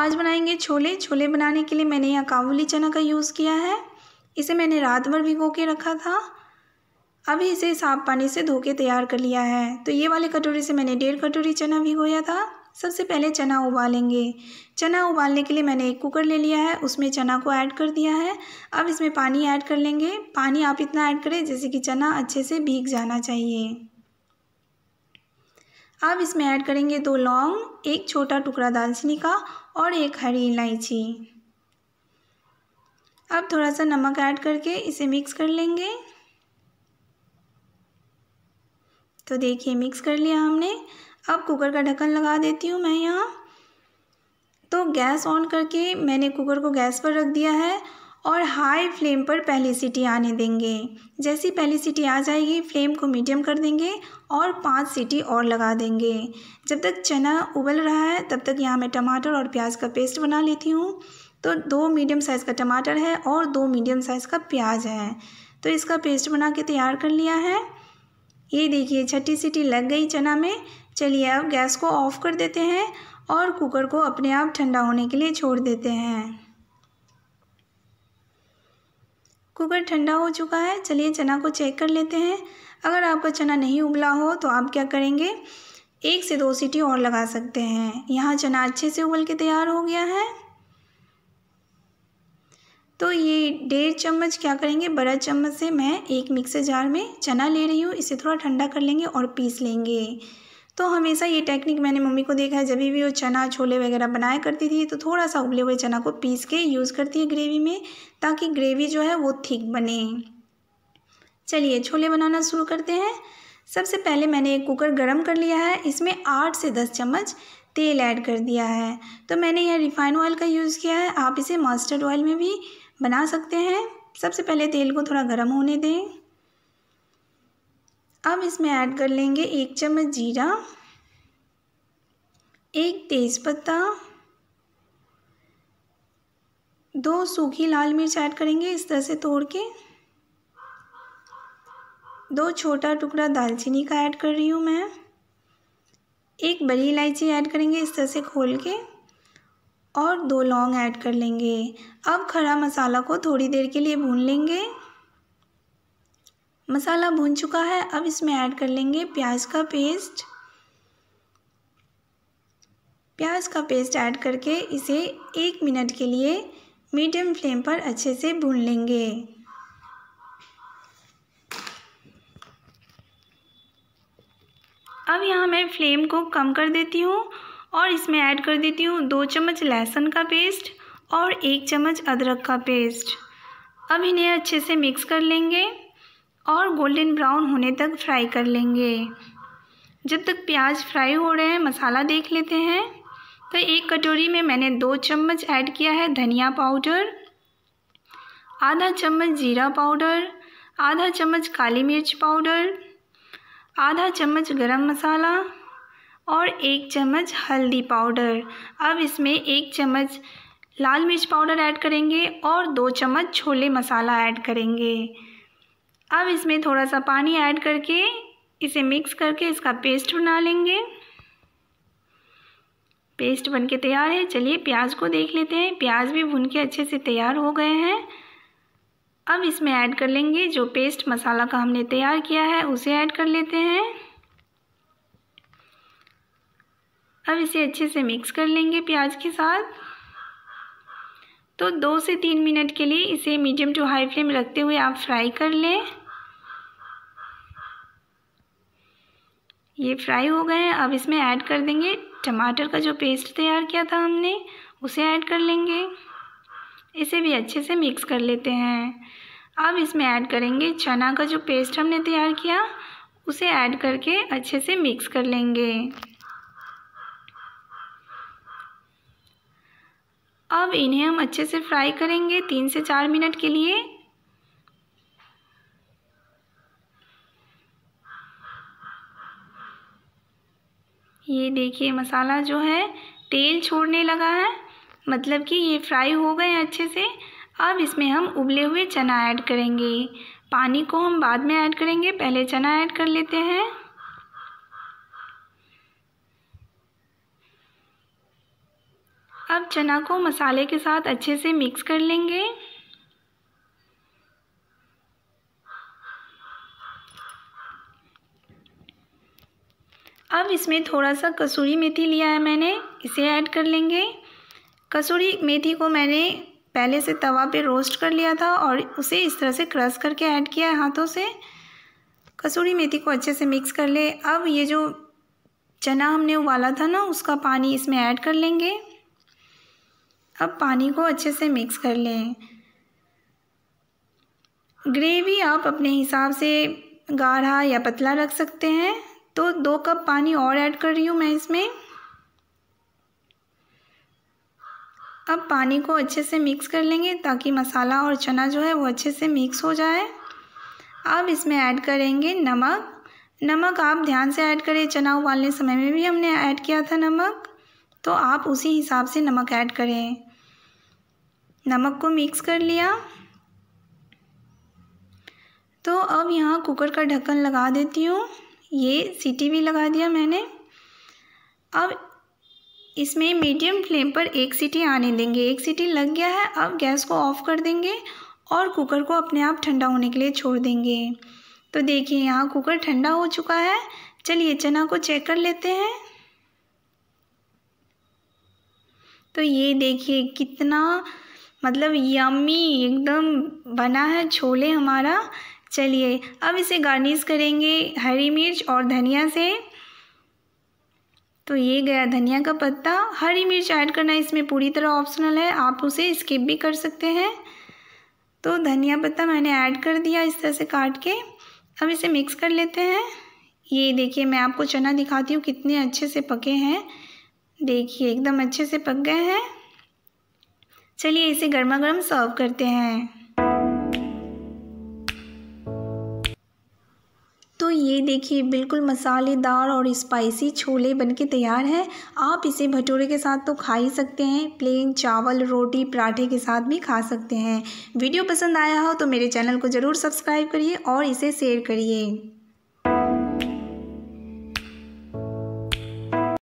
आज बनाएंगे छोले छोले बनाने के लिए मैंने यहाँ काबुली चना का यूज़ किया है इसे मैंने रात भर भिगो के रखा था अभी इसे साफ पानी से धो के तैयार कर लिया है तो ये वाले कटोरी से मैंने डेढ़ कटोरी चना भिगोया था सबसे पहले चना उबालेंगे चना उबालने के लिए मैंने एक कुकर ले लिया है उसमें चना को ऐड कर दिया है अब इसमें पानी ऐड कर लेंगे पानी आप इतना ऐड करें जैसे कि चना अच्छे से भीग जाना चाहिए अब इसमें ऐड करेंगे दो लौंग एक छोटा टुकड़ा दालचीनी का और एक हरी इलायची अब थोड़ा सा नमक ऐड करके इसे मिक्स कर लेंगे तो देखिए मिक्स कर लिया हमने अब कुकर का ढक्कन लगा देती हूँ मैं यहाँ तो गैस ऑन करके मैंने कुकर को गैस पर रख दिया है और हाई फ्लेम पर पहली सीटी आने देंगे जैसी पहली सीटी आ जाएगी फ्लेम को मीडियम कर देंगे और पांच सीटी और लगा देंगे जब तक चना उबल रहा है तब तक यहाँ मैं टमाटर और प्याज का पेस्ट बना लेती हूँ तो दो मीडियम साइज़ का टमाटर है और दो मीडियम साइज़ का प्याज है तो इसका पेस्ट बना के तैयार कर लिया है ये देखिए छठी सीटी लग गई चना में चलिए अब गैस को ऑफ़ कर देते हैं और कुकर को अपने आप ठंडा होने के लिए छोड़ देते हैं कुकर ठंडा हो चुका है चलिए चना को चेक कर लेते हैं अगर आपका चना नहीं उबला हो तो आप क्या करेंगे एक से दो सीटी और लगा सकते हैं यहाँ चना अच्छे से उबल के तैयार हो गया है तो ये डेढ़ चम्मच क्या करेंगे बड़ा चम्मच से मैं एक मिक्सर जार में चना ले रही हूँ इसे थोड़ा ठंडा कर लेंगे और पीस लेंगे तो हमेशा ये टेक्निक मैंने मम्मी को देखा है जब भी वो चना छोले वगैरह बनाया करती थी तो थोड़ा सा उबले हुए चना को पीस के यूज़ करती है ग्रेवी में ताकि ग्रेवी जो है वो थिक बने चलिए छोले बनाना शुरू करते हैं सबसे पहले मैंने एक कुकर गरम कर लिया है इसमें आठ से दस चम्मच तेल ऐड कर दिया है तो मैंने यह रिफाइन ऑयल का यूज़ किया है आप इसे मस्टर्ड ऑयल में भी बना सकते हैं सबसे पहले तेल को थोड़ा गर्म होने दें अब इसमें ऐड कर लेंगे एक चम्मच जीरा एक तेज़पत्ता दो सूखी लाल मिर्च ऐड करेंगे इस तरह से तोड़ के दो छोटा टुकड़ा दालचीनी का ऐड कर रही हूँ मैं एक बड़ी इलायची ऐड करेंगे इस तरह से खोल के और दो लौंग ऐड कर लेंगे अब खड़ा मसाला को थोड़ी देर के लिए भून लेंगे मसाला भून चुका है अब इसमें ऐड कर लेंगे प्याज का पेस्ट प्याज का पेस्ट ऐड करके इसे एक मिनट के लिए मीडियम फ्लेम पर अच्छे से भून लेंगे अब यहाँ मैं फ्लेम को कम कर देती हूँ और इसमें ऐड कर देती हूँ दो चम्मच लहसुन का पेस्ट और एक चम्मच अदरक का पेस्ट अब इन्हें अच्छे से मिक्स कर लेंगे और गोल्डन ब्राउन होने तक फ्राई कर लेंगे जब तक प्याज फ्राई हो रहे हैं मसाला देख लेते हैं तो एक कटोरी में मैंने दो चम्मच ऐड किया है धनिया पाउडर आधा चम्मच जीरा पाउडर आधा चम्मच काली मिर्च पाउडर आधा चम्मच गरम मसाला और एक चम्मच हल्दी पाउडर अब इसमें एक चम्मच लाल मिर्च पाउडर ऐड करेंगे और दो चम्मच छोले मसाला ऐड करेंगे अब इसमें थोड़ा सा पानी ऐड करके इसे मिक्स करके इसका पेस्ट बना लेंगे पेस्ट बन के तैयार है चलिए प्याज को देख लेते हैं प्याज भी भून के अच्छे से तैयार हो गए हैं अब इसमें ऐड कर लेंगे जो पेस्ट मसाला का हमने तैयार किया है उसे ऐड कर लेते हैं अब इसे अच्छे से मिक्स कर लेंगे प्याज के साथ तो दो से तीन मिनट के लिए इसे मीडियम टू हाई फ्लेम रखते हुए आप फ्राई कर लें ये फ्राई हो गए हैं अब इसमें ऐड कर देंगे टमाटर का जो पेस्ट तैयार किया था हमने उसे ऐड कर लेंगे इसे भी अच्छे से मिक्स कर लेते हैं अब इसमें ऐड करेंगे चना का जो पेस्ट हमने तैयार किया उसे ऐड करके अच्छे से मिक्स कर लेंगे अब इन्हें हम अच्छे से फ्राई करेंगे तीन से चार मिनट के लिए ये देखिए मसाला जो है तेल छोड़ने लगा है मतलब कि ये फ्राई हो गए अच्छे से अब इसमें हम उबले हुए चना ऐड करेंगे पानी को हम बाद में ऐड करेंगे पहले चना ऐड कर लेते हैं अब चना को मसाले के साथ अच्छे से मिक्स कर लेंगे अब इसमें थोड़ा सा कसूरी मेथी लिया है मैंने इसे ऐड कर लेंगे कसूरी मेथी को मैंने पहले से तवा पे रोस्ट कर लिया था और उसे इस तरह से क्रश करके ऐड किया है हाथों से कसूरी मेथी को अच्छे से मिक्स कर ले अब ये जो चना हमने उबाला था ना उसका पानी इसमें ऐड कर लेंगे अब पानी को अच्छे से मिक्स कर लें ग्रेवी आप अपने हिसाब से गाढ़ा या पतला रख सकते हैं तो दो कप पानी और ऐड कर रही हूँ मैं इसमें अब पानी को अच्छे से मिक्स कर लेंगे ताकि मसाला और चना जो है वो अच्छे से मिक्स हो जाए अब इसमें ऐड करेंगे नमक नमक आप ध्यान से ऐड करें चना उबालने समय में भी हमने ऐड किया था नमक तो आप उसी हिसाब से नमक ऐड करें नमक को मिक्स कर लिया तो अब यहाँ कुकर का ढक्कन लगा देती हूँ ये सीटी भी लगा दिया मैंने अब इसमें मीडियम फ्लेम पर एक सीटी आने देंगे एक सीटी लग गया है अब गैस को ऑफ़ कर देंगे और कुकर को अपने आप ठंडा होने के लिए छोड़ देंगे तो देखिए यहाँ कुकर ठंडा हो चुका है चलिए चना को चेक कर लेते हैं तो ये देखिए कितना मतलब यमी एकदम बना है छोले हमारा चलिए अब इसे गार्निश करेंगे हरी मिर्च और धनिया से तो ये गया धनिया का पत्ता हरी मिर्च ऐड करना इसमें पूरी तरह ऑप्शनल है आप उसे स्किप भी कर सकते हैं तो धनिया पत्ता मैंने ऐड कर दिया इस तरह से काट के अब इसे मिक्स कर लेते हैं ये देखिए मैं आपको चना दिखाती हूँ कितने अच्छे से पके हैं देखिए एकदम अच्छे से पक गए हैं चलिए इसे गर्मा गर्म सर्व करते हैं तो ये देखिए बिल्कुल मसालेदार और स्पाइसी छोले बनके तैयार हैं आप इसे भटूरे के साथ तो खा ही सकते हैं प्लेन चावल रोटी पराठे के साथ भी खा सकते हैं वीडियो पसंद आया हो तो मेरे चैनल को ज़रूर सब्सक्राइब करिए और इसे शेयर करिए